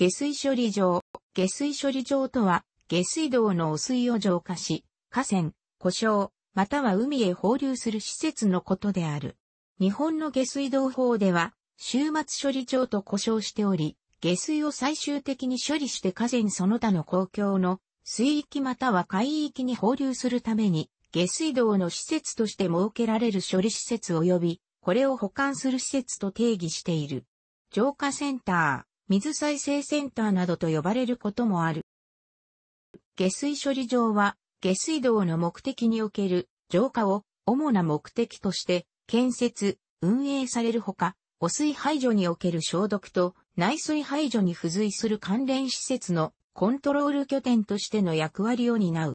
下水処理場。下水処理場とは、下水道の汚水を浄化し、河川、故障、または海へ放流する施設のことである。日本の下水道法では、終末処理場と呼称しており、下水を最終的に処理して河川その他の公共の水域または海域に放流するために、下水道の施設として設けられる処理施設及び、これを保管する施設と定義している。浄化センター、水再生センターなどと呼ばれることもある。下水処理場は、下水道の目的における浄化を主な目的として建設、運営されるほか、汚水排除における消毒と内水排除に付随する関連施設のコントロール拠点としての役割を担う。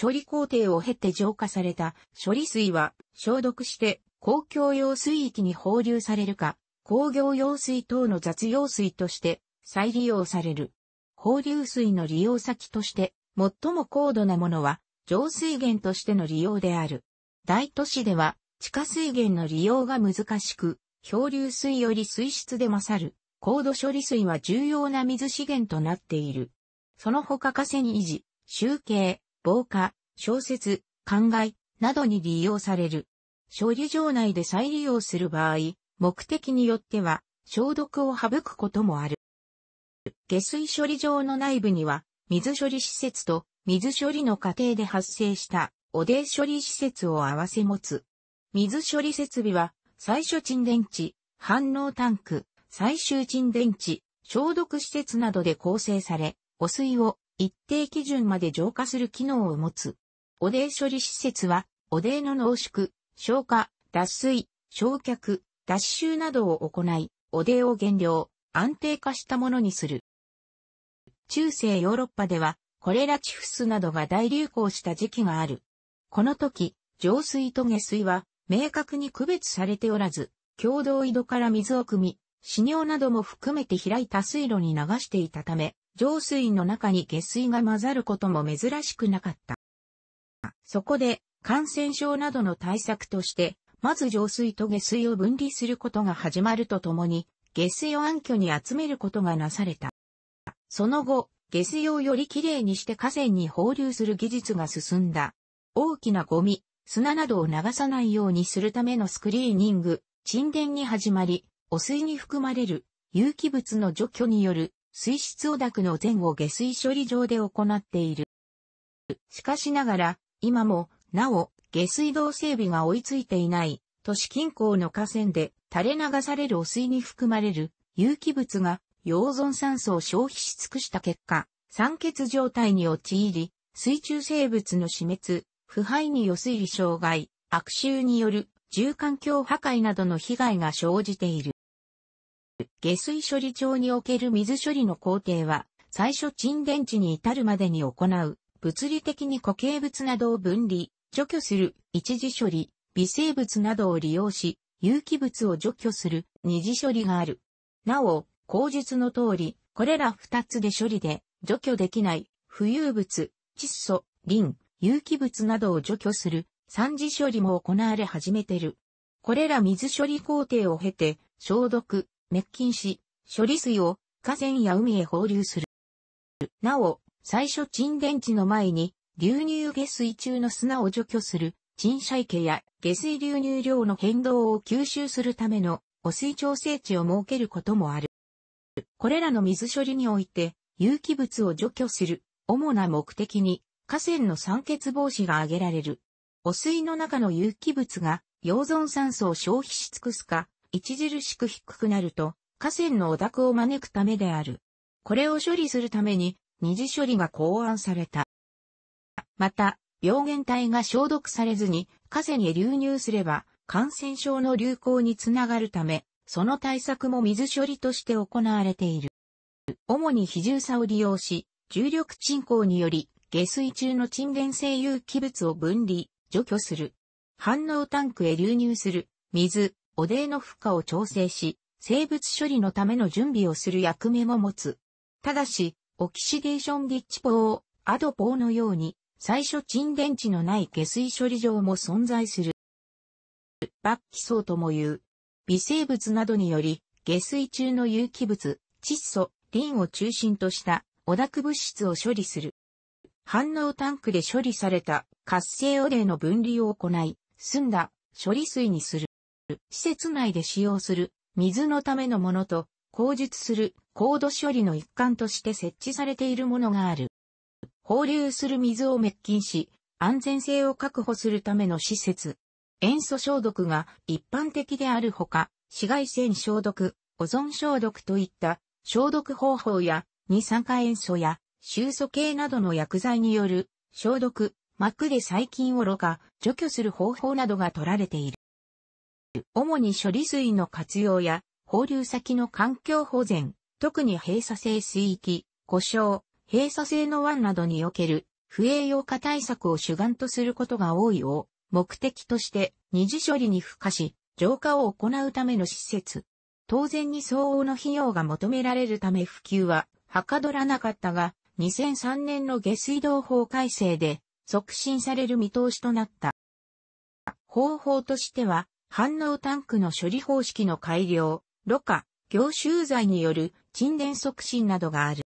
処理工程を経て浄化された処理水は消毒して公共用水域に放流されるか、工業用水等の雑用水として再利用される。放流水の利用先として、最も高度なものは、上水源としての利用である。大都市では、地下水源の利用が難しく、漂流水より水質で勝る、高度処理水は重要な水資源となっている。その他河川維持、集計、防火、消雪、灌漑などに利用される。処理場内で再利用する場合、目的によっては消毒を省くこともある。下水処理場の内部には水処理施設と水処理の過程で発生した汚泥処理施設を合わせ持つ。水処理設備は最初沈電池、反応タンク、最終沈電池、消毒施設などで構成され、汚水を一定基準まで浄化する機能を持つ。汚泥処理施設は、汚泥の濃縮、消化、脱水、焼却、脱臭などを行い、汚泥を減量、安定化したものにする。中世ヨーロッパでは、コレラチフスなどが大流行した時期がある。この時、浄水と下水は明確に区別されておらず、共同井戸から水を汲み、死尿なども含めて開いた水路に流していたため、浄水の中に下水が混ざることも珍しくなかった。そこで、感染症などの対策として、まず浄水と下水を分離することが始まるとともに、下水を暗渠に集めることがなされた。その後、下水をよりきれいにして河川に放流する技術が進んだ。大きなゴミ、砂などを流さないようにするためのスクリーニング、沈殿に始まり、汚水に含まれる有機物の除去による水質汚濁の前後下水処理場で行っている。しかしながら、今も、なお、下水道整備が追いついていない都市近郊の河川で垂れ流される汚水に含まれる有機物が溶存酸素を消費し尽くした結果、酸欠状態に陥り、水中生物の死滅、腐敗によ水利障害、悪臭による住環境破壊などの被害が生じている。下水処理場における水処理の工程は、最初沈殿地に至るまでに行う、物理的に固形物などを分離、除去する、一次処理、微生物などを利用し、有機物を除去する、二次処理がある。なお、口述の通り、これら二つで処理で、除去できない、浮遊物、窒素、リン、有機物などを除去する、三次処理も行われ始めてる。これら水処理工程を経て、消毒、滅菌し、処理水を河川や海へ放流する。なお、最初沈殿地の前に流入下水中の砂を除去する、沈下池や下水流入量の変動を吸収するための汚水調整池を設けることもある。これらの水処理において、有機物を除去する、主な目的に、河川の酸欠防止が挙げられる。汚水の中の有機物が、溶存酸素を消費し尽くすか、著しく低くなると、河川の汚濁を招くためである。これを処理するために、二次処理が考案された。また、病原体が消毒されずに、河川へ流入すれば、感染症の流行につながるため、その対策も水処理として行われている。主に比重差を利用し、重力沈降により、下水中の沈殿性有機物を分離、除去する。反応タンクへ流入する、水、汚泥の負荷を調整し、生物処理のための準備をする役目も持つ。ただし、オキシデーションディッチポー、アドポーのように、最初沈電池のない下水処理場も存在する。バッキ層とも言う。微生物などにより、下水中の有機物、窒素、リンを中心とした汚濁物質を処理する。反応タンクで処理された活性汚泥の分離を行い、澄んだ処理水にする。施設内で使用する水のためのものと、工述する高度処理の一環として設置されているものがある。放流する水を滅菌し、安全性を確保するための施設。塩素消毒が一般的であるほか、紫外線消毒、オゾン消毒といった消毒方法や二酸化塩素や臭素系などの薬剤による消毒、膜で細菌をろ過、除去する方法などが取られている。主に処理水の活用や放流先の環境保全、特に閉鎖性水域、故障、閉鎖性の湾などにおける不栄養化対策を主眼とすることが多いを目的として二次処理に付加し浄化を行うための施設。当然に相応の費用が求められるため普及ははかどらなかったが2003年の下水道法改正で促進される見通しとなった。方法としては反応タンクの処理方式の改良、ろ過、凝集剤による沈殿促進などがある。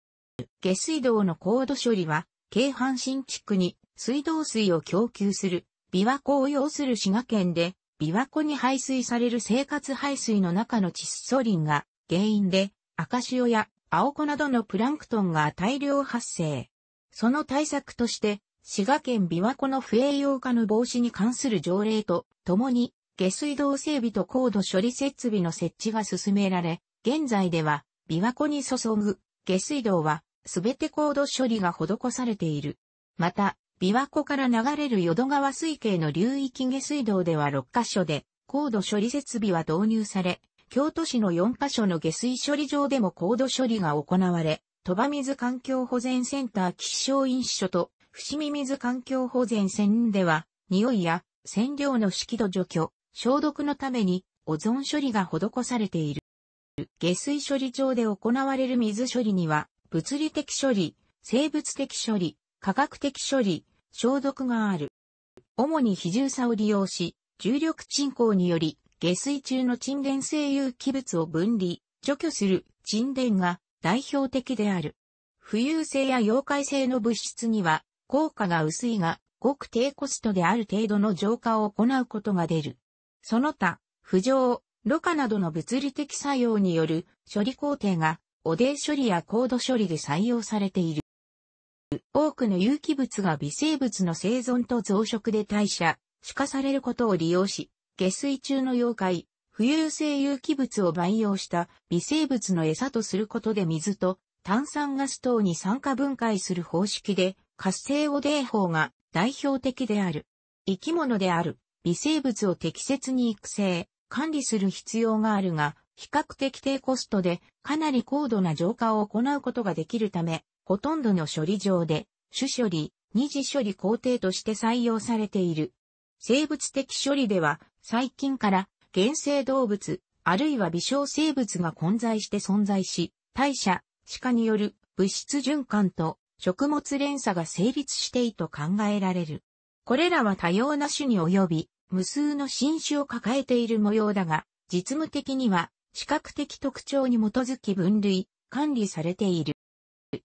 下水道の高度処理は、京阪神地区に水道水を供給する、琵琶湖を要する滋賀県で、琵琶湖に排水される生活排水の中の窒素林が原因で、赤潮や青子などのプランクトンが大量発生。その対策として、滋賀県琵琶湖の不栄養化の防止に関する条例とともに、下水道整備と高度処理設備の設置が進められ、現在では、琵琶湖に注ぐ下水道はすべて高度処理が施されている。また、琵琶湖から流れる淀川水系の流域下水道では6カ所で、高度処理設備は導入され、京都市の4カ所の下水処理場でも高度処理が行われ、鳥羽水環境保全センター気象院所と伏見水環境保全船では、匂いや染料の湿度除去、消毒のためにオゾン処理が施されている。下水処理場で行われる水処理には、物理的処理、生物的処理、化学的処理、消毒がある。主に比重差を利用し、重力沈降により、下水中の沈殿性有機物を分離、除去する沈殿が代表的である。浮遊性や溶解性の物質には、効果が薄いが、ごく低コストである程度の浄化を行うことが出る。その他、浮上、ろ過などの物理的作用による処理工程が汚泥処理や高度処理で採用されている。多くの有機物が微生物の生存と増殖で代謝、主化されることを利用し、下水中の妖怪、浮遊性有機物を培養した微生物の餌とすることで水と炭酸ガス等に酸化分解する方式で、活性汚泥法が代表的である。生き物である微生物を適切に育成、管理する必要があるが、比較的低コストでかなり高度な浄化を行うことができるため、ほとんどの処理場で、種処理、二次処理工程として採用されている。生物的処理では、細菌から原生動物、あるいは微小生物が混在して存在し、代謝、地下による物質循環と食物連鎖が成立していと考えられる。これらは多様な種に及び、無数の新種を抱えている模様だが、実務的には視覚的特徴に基づき分類、管理されている。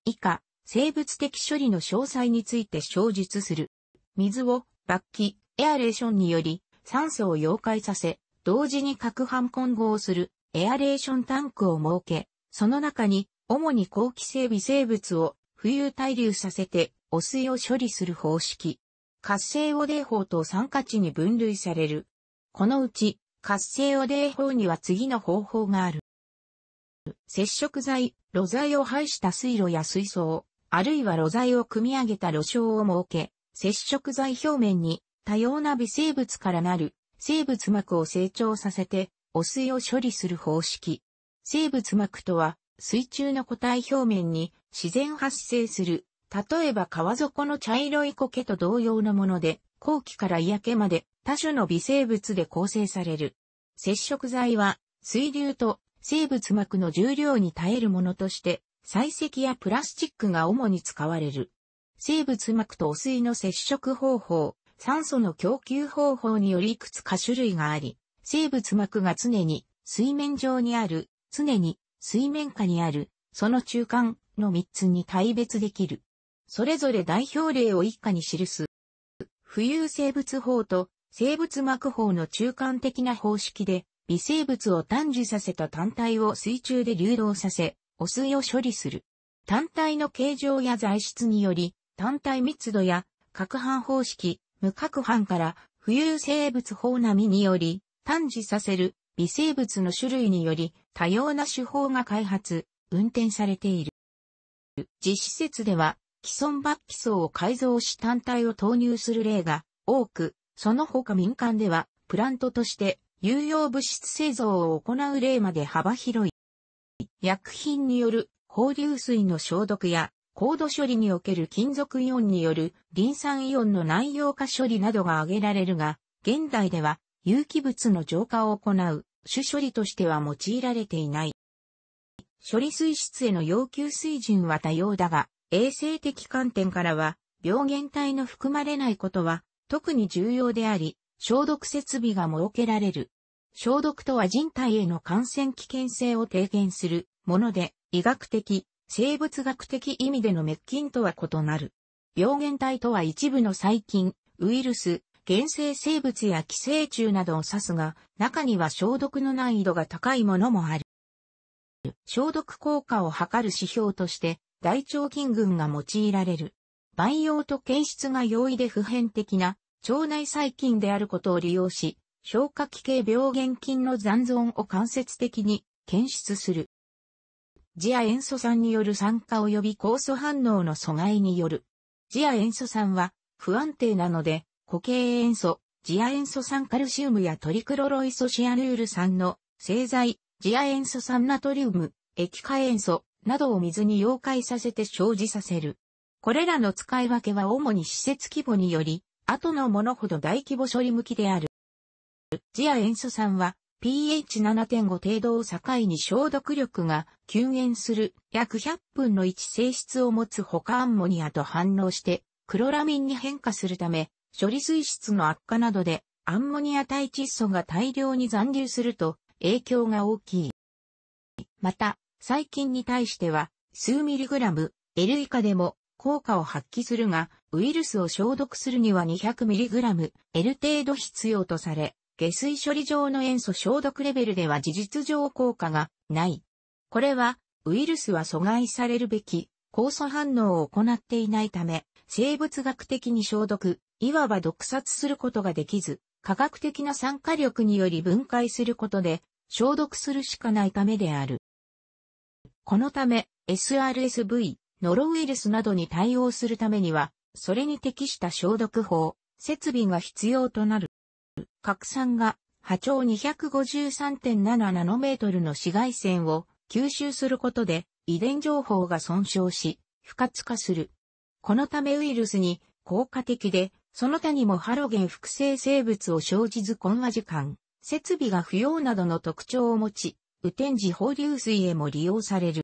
以下、生物的処理の詳細について詳述する。水を、罰気、エアレーションにより、酸素を溶解させ、同時に攪拌混合する、エアレーションタンクを設け、その中に、主に後期生微生物を、浮遊対流させて、汚水を処理する方式。活性汚泥法と酸化値に分類される。このうち、活性を冷法には次の方法がある。接触剤、露剤を排した水路や水槽、あるいは露剤を組み上げた露床を設け、接触剤表面に多様な微生物からなる生物膜を成長させて汚水を処理する方式。生物膜とは水中の固体表面に自然発生する、例えば川底の茶色い苔と同様のもので、後期から嫌気まで多種の微生物で構成される。接触剤は水流と生物膜の重量に耐えるものとして、採石やプラスチックが主に使われる。生物膜と汚水の接触方法、酸素の供給方法によりいくつか種類があり、生物膜が常に水面上にある、常に水面下にある、その中間の3つに大別できる。それぞれ代表例を一家に記す。浮遊生物法と生物膜法の中間的な方式で、微生物を単受させた単体を水中で流動させ、汚水を処理する。単体の形状や材質により、単体密度や、拡半方式、無拡半から、浮遊生物法並みにより、単受させる微生物の種類により、多様な手法が開発、運転されている。実施設では、既存爆気層を改造し単体を投入する例が多く、その他民間ではプラントとして有用物質製造を行う例まで幅広い。薬品による放流水の消毒や高度処理における金属イオンによるリン酸イオンの内容化処理などが挙げられるが、現代では有機物の浄化を行う種処理としては用いられていない。処理水質への要求水準は多様だが、衛生的観点からは、病原体の含まれないことは、特に重要であり、消毒設備が設けられる。消毒とは人体への感染危険性を低減するもので、医学的、生物学的意味での滅菌とは異なる。病原体とは一部の細菌、ウイルス、原生生物や寄生虫などを指すが、中には消毒の難易度が高いものもある。消毒効果を測る指標として、大腸菌群が用いられる。培養と検出が容易で普遍的な腸内細菌であることを利用し、消化器系病原菌の残存を間接的に検出する。ジア塩素酸による酸化及び酵素反応の阻害による。ジア塩素酸は不安定なので、固形塩素、ジア塩素酸カルシウムやトリクロロイソシアヌール酸の製剤、ジア塩素酸ナトリウム、液化塩素、などを水に溶解させて生じさせる。これらの使い分けは主に施設規模により、後のものほど大規模処理向きである。ジア塩素酸は pH7.5 程度を境に消毒力が急減する約100分の1性質を持つ他アンモニアと反応してクロラミンに変化するため処理水質の悪化などでアンモニア体窒素が大量に残留すると影響が大きい。また細菌に対しては、数ミリグラム、L 以下でも効果を発揮するが、ウイルスを消毒するには 200mg、L 程度必要とされ、下水処理場の塩素消毒レベルでは事実上効果がない。これは、ウイルスは阻害されるべき、酵素反応を行っていないため、生物学的に消毒、いわば毒殺することができず、科学的な酸化力により分解することで、消毒するしかないためである。このため、SRSV、ノロウイルスなどに対応するためには、それに適した消毒法、設備が必要となる。拡散が波長253.7ナノメートルの紫外線を吸収することで遺伝情報が損傷し、不活化する。このためウイルスに効果的で、その他にもハロゲン複製生物を生じず混和時間、設備が不要などの特徴を持ち、雨天時放流水へも利用される。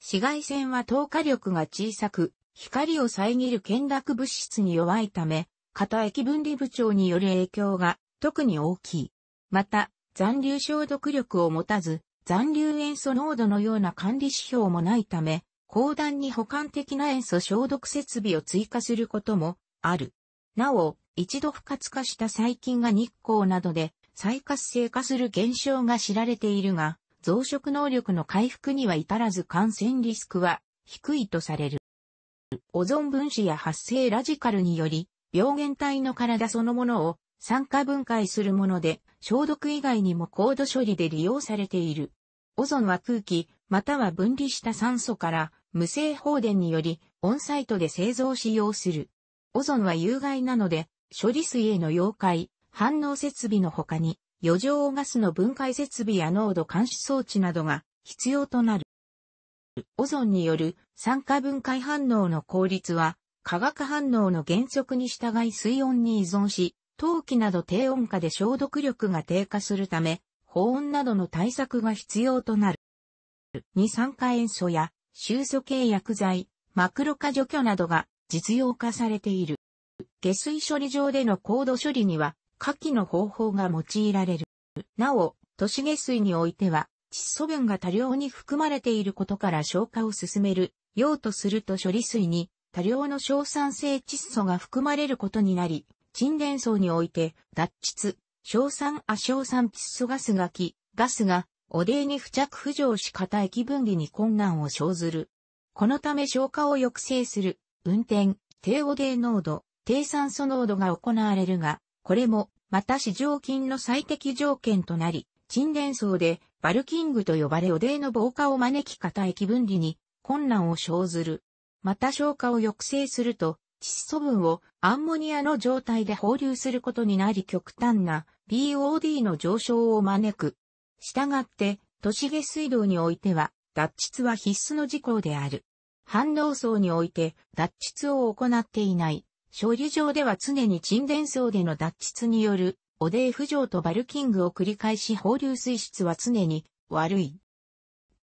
紫外線は透過力が小さく、光を遮る見落物質に弱いため、型液分離部長による影響が特に大きい。また、残留消毒力を持たず、残留塩素濃度のような管理指標もないため、高段に補完的な塩素消毒設備を追加することもある。なお、一度不活化した細菌が日光などで再活性化する現象が知られているが、増殖能力の回復には至らず感染リスクは低いとされる。オゾン分子や発生ラジカルにより、病原体の体そのものを酸化分解するもので、消毒以外にも高度処理で利用されている。オゾンは空気、または分離した酸素から無性放電により、オンサイトで製造使用する。オゾンは有害なので、処理水への溶解、反応設備の他に、余剰ガスの分解設備や濃度監視装置などが必要となる。オゾンによる酸化分解反応の効率は、化学反応の原則に従い水温に依存し、陶器など低温下で消毒力が低下するため、保温などの対策が必要となる。二酸化塩素や臭素系薬剤、マクロ化除去などが実用化されている。下水処理場での高度処理には下記の方法が用いられる。なお、都市下水においては、窒素分が多量に含まれていることから消化を進める、用途すると処理水に多量の硝酸性窒素が含まれることになり、沈殿層において脱窒、硝酸亜硝酸窒素ガスが来、ガスが汚泥に付着浮上しい気分離に困難を生ずる。このため消化を抑制する、運転、低汚泥濃度、低酸素濃度が行われるが、これも、また市場金の最適条件となり、沈殿層で、バルキングと呼ばれ汚泥の防火を招き方液分離に困難を生ずる。また消化を抑制すると、窒素分をアンモニアの状態で放流することになり極端な BOD の上昇を招く。したがって、都市下水道においては、脱窒は必須の事項である。反応層において、脱窒を行っていない処理場では常に沈殿層での脱出による汚泥浮上とバルキングを繰り返し放流水質は常に悪い。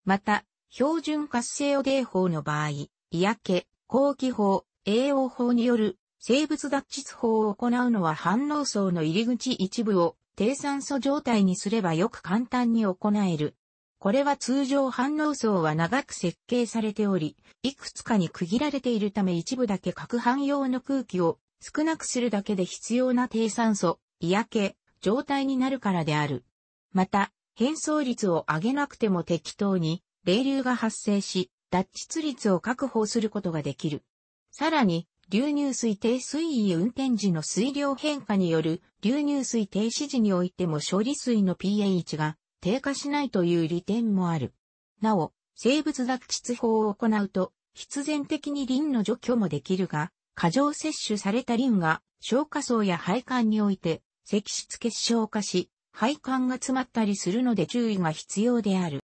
また、標準活性汚泥法の場合、嫌気、後期法、栄養法による生物脱出法を行うのは反応層の入り口一部を低酸素状態にすればよく簡単に行えるこれは通常反応層は長く設計されており、いくつかに区切られているため一部だけ各反用の空気を少なくするだけで必要な低酸素、嫌気、状態になるからである。また、変装率を上げなくても適当に、冷流が発生し、脱出率を確保することができる。さらに、流入水低水位運転時の水量変化による流入水停止時においても処理水の pH が低下しないという利点もある。なお、生物学出法を行うと、必然的にリンの除去もできるが、過剰摂取されたリンが消化層や配管において、積質結晶化し、配管が詰まったりするので注意が必要である。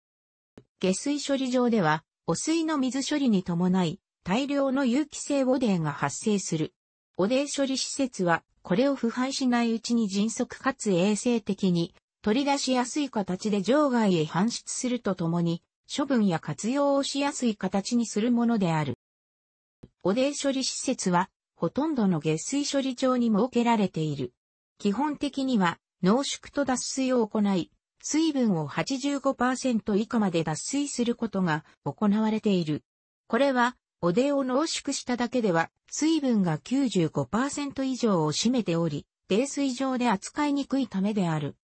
下水処理場では、汚水の水処理に伴い、大量の有機性汚泥が発生する。汚泥処理施設は、これを腐敗しないうちに迅速かつ衛生的に取り出しやすい形で場外へ搬出するとともに、処分や活用をしやすい形にするものである。汚泥処理施設は、ほとんどの下水処理場に設けられている。基本的には、濃縮と脱水を行い、水分を85%以下まで脱水することが行われている。これは、おでを濃縮しただけでは、水分が95%以上を占めており、泥水場で扱いにくいためである。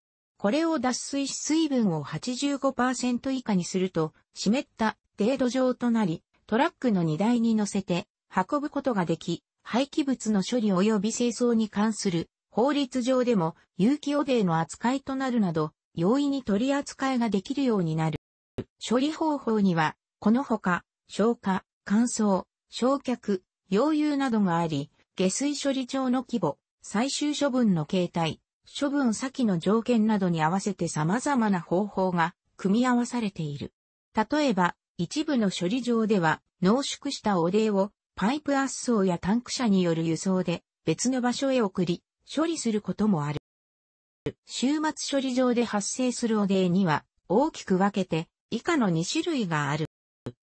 これを脱水し水分を85%以下にすると、湿った程度状となり、トラックの荷台に乗せて運ぶことができ、廃棄物の処理及び清掃に関する法律上でも有機汚泥の扱いとなるなど、容易に取り扱いができるようになる。処理方法には、このほか、消火、乾燥、焼却、溶融などがあり、下水処理場の規模、最終処分の形態、処分先の条件などに合わせて様々な方法が組み合わされている。例えば、一部の処理場では濃縮した汚泥をパイプ圧送やタンク車による輸送で別の場所へ送り、処理することもある。週末処理場で発生する汚泥には大きく分けて以下の2種類がある。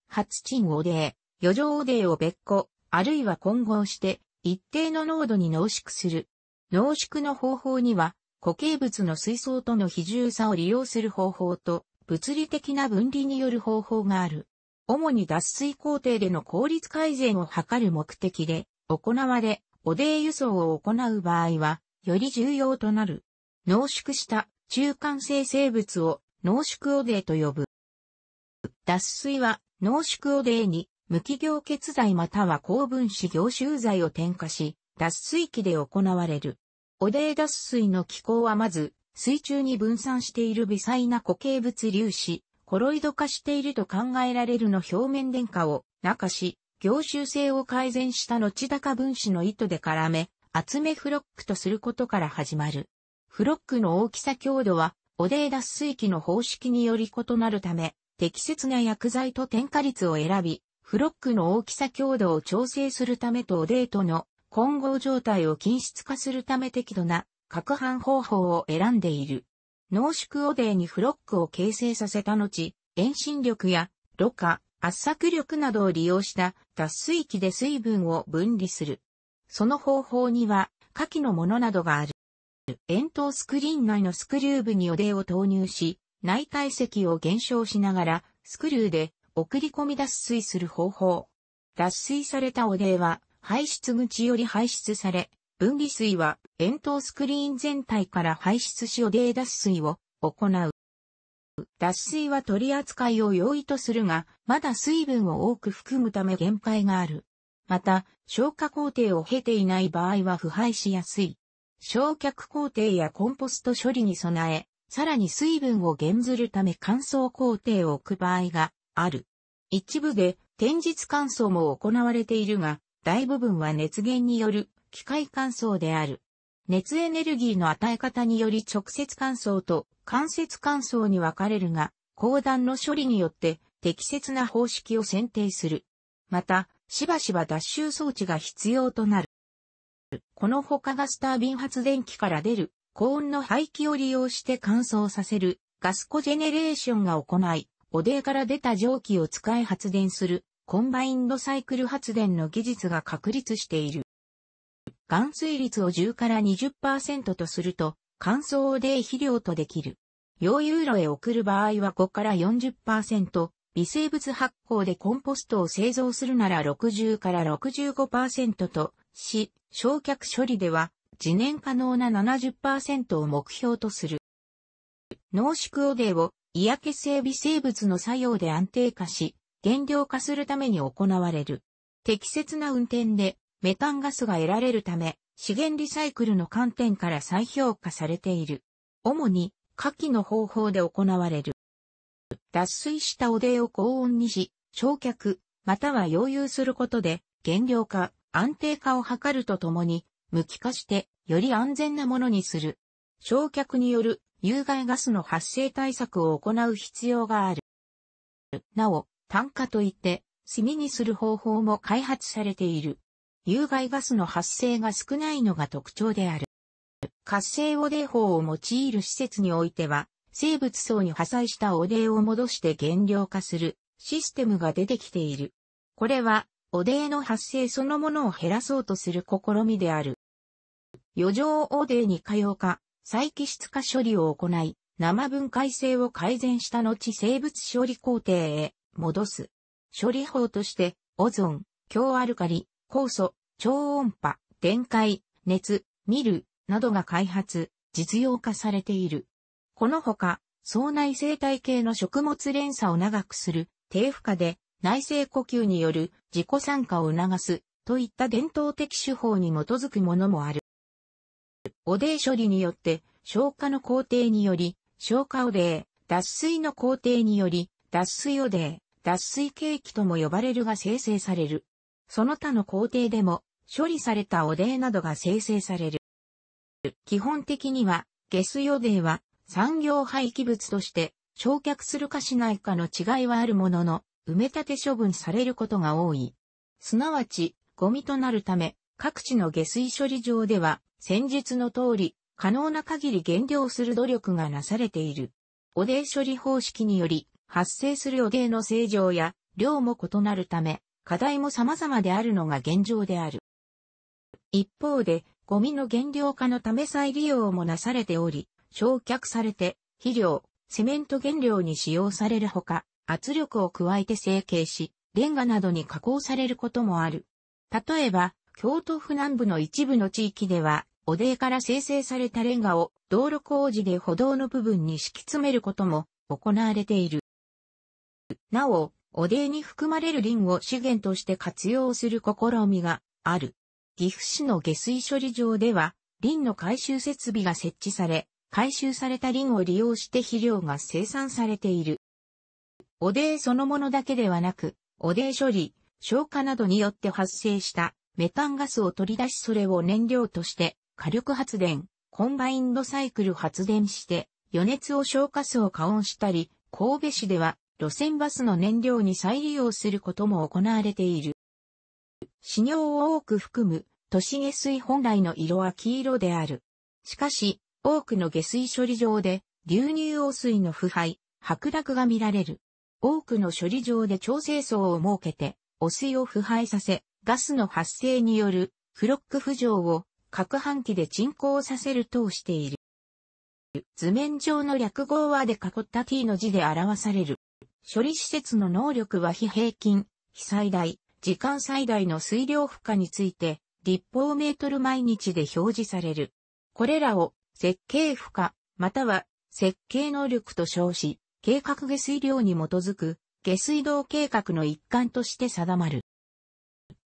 発沈汚泥、余剰汚泥を別個、あるいは混合して一定の濃度に濃縮する濃縮の方法には、固形物の水槽との比重差を利用する方法と、物理的な分離による方法がある。主に脱水工程での効率改善を図る目的で、行われ、汚泥輸送を行う場合は、より重要となる。濃縮した中間性生物を濃縮汚泥と呼ぶ。脱水は濃縮汚泥に無機凝結剤または高分子凝集剤を添加し、脱水機で行われる。汚泥脱水の機構はまず、水中に分散している微細な固形物粒子、コロイド化していると考えられるの表面電化を中し、凝集性を改善した後高分子の糸で絡め、厚めフロックとすることから始まる。フロックの大きさ強度は、汚泥脱水器の方式により異なるため、適切な薬剤と添加率を選び、フロックの大きさ強度を調整するためと汚泥との混合状態を均質化するため適度な攪拌方法を選んでいる。濃縮汚泥にフロックを形成させた後、遠心力やろ過、圧搾力などを利用した脱水器で水分を分離する。その方法には、下記のものなどがある。円筒スクリーン内のスクリュー部に汚泥を投入し、内体積を減少しながら、スクリューで送り込み脱水する方法。脱水された汚泥は、排出口より排出され、分離水は円筒スクリーン全体から排出し汚泥脱水を行う。脱水は取り扱いを容易とするが、まだ水分を多く含むため限界がある。また、消化工程を経ていない場合は腐敗しやすい。焼却工程やコンポスト処理に備え、さらに水分を減ずるため乾燥工程を置く場合がある。一部で、展示乾燥も行われているが、大部分は熱源による機械乾燥である。熱エネルギーの与え方により直接乾燥と間接乾燥に分かれるが、高段の処理によって適切な方式を選定する。また、しばしば脱臭装置が必要となる。この他ガスタービン発電機から出る高温の排気を利用して乾燥させるガスコジェネレーションが行い、汚泥から出た蒸気を使い発電するコンバインドサイクル発電の技術が確立している。含水率を10から20%とすると、乾燥で肥料とできる。溶融炉へ送る場合は5から40%、微生物発酵でコンポストを製造するなら60から65%とし、焼却処理では自燃可能な70%を目標とする。濃縮デーを嫌気性微生物の作用で安定化し、減量化するために行われる。適切な運転でメタンガスが得られるため、資源リサイクルの観点から再評価されている。主に、下記の方法で行われる。脱水した汚泥を高温にし、焼却、または溶融することで、減量化、安定化を図るとともに、無機化して、より安全なものにする。焼却による有害ガスの発生対策を行う必要がある。なお、炭化といって、炭にする方法も開発されている。有害ガスの発生が少ないのが特徴である。活性汚泥法を用いる施設においては、生物層に破砕した汚泥を戻して減量化するシステムが出てきている。これは、汚泥の発生そのものを減らそうとする試みである。余剰汚泥に可用化、再起質化処理を行い、生分解性を改善した後生物処理工程へ戻す。処理法として、オゾン、強アルカリ、酵素、超音波、電解、熱、ミル、などが開発、実用化されている。このほか、腸内生態系の食物連鎖を長くする、低負荷で内生呼吸による自己参加を促す、といった伝統的手法に基づくものもある。汚泥処理によって、消化の工程により、消化汚泥、脱水の工程により、脱水汚泥、脱水ケーキとも呼ばれるが生成される。その他の工程でも、処理された汚泥などが生成される。基本的には、下水汚泥は産業廃棄物として焼却するかしないかの違いはあるものの、埋め立て処分されることが多い。すなわち、ゴミとなるため、各地の下水処理場では、先日の通り、可能な限り減量する努力がなされている。汚泥処理方式により、発生する予泥の正常や量も異なるため、課題も様々であるのが現状である。一方で、ゴミの減量化のため再利用もなされており、焼却されて、肥料、セメント原料に使用されるほか、圧力を加えて成形し、レンガなどに加工されることもある。例えば、京都府南部の一部の地域では、おでから生成されたレンガを道路工事で歩道の部分に敷き詰めることも行われている。なお、汚泥に含まれるリンを資源として活用する試みがある。岐阜市の下水処理場では、リンの回収設備が設置され、回収されたリンを利用して肥料が生産されている。汚泥そのものだけではなく、汚泥処理、消化などによって発生したメタンガスを取り出しそれを燃料として火力発電、コンバインドサイクル発電して余熱を消化素を加温したり、神戸市では路線バスの燃料に再利用することも行われている。死尿を多く含む都市下水本来の色は黄色である。しかし、多くの下水処理場で流入汚水の腐敗、白濁が見られる。多くの処理場で調整層を設けて、汚水を腐敗させ、ガスの発生によるフロック浮上を各半期で沈降させるとしている。図面上の略語はで囲った t の字で表される。処理施設の能力は非平均、非最大、時間最大の水量負荷について、立方メートル毎日で表示される。これらを設計負荷、または設計能力と称し、計画下水量に基づく下水道計画の一環として定まる。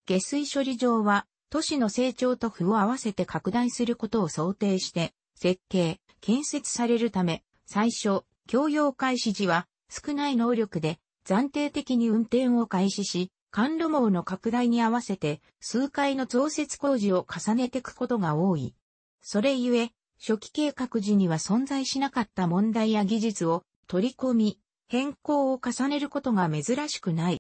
下水処理場は都市の成長と負を合わせて拡大することを想定して設計、建設されるため、最初、供用開始時は少ない能力で暫定的に運転を開始し、管路網の拡大に合わせて数回の増設工事を重ねていくことが多い。それゆえ、初期計画時には存在しなかった問題や技術を取り込み、変更を重ねることが珍しくない。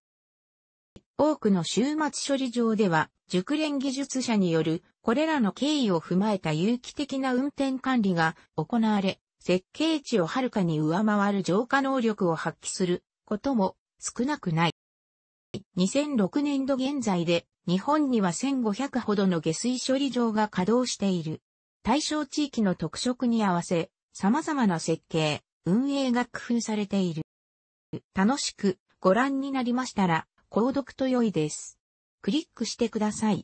多くの終末処理場では、熟練技術者によるこれらの経緯を踏まえた有機的な運転管理が行われ、設計値をはるかに上回る浄化能力を発揮することも少なくない。2006年度現在で日本には1500ほどの下水処理場が稼働している。対象地域の特色に合わせ様々な設計、運営が工夫されている。楽しくご覧になりましたら購読と良いです。クリックしてください。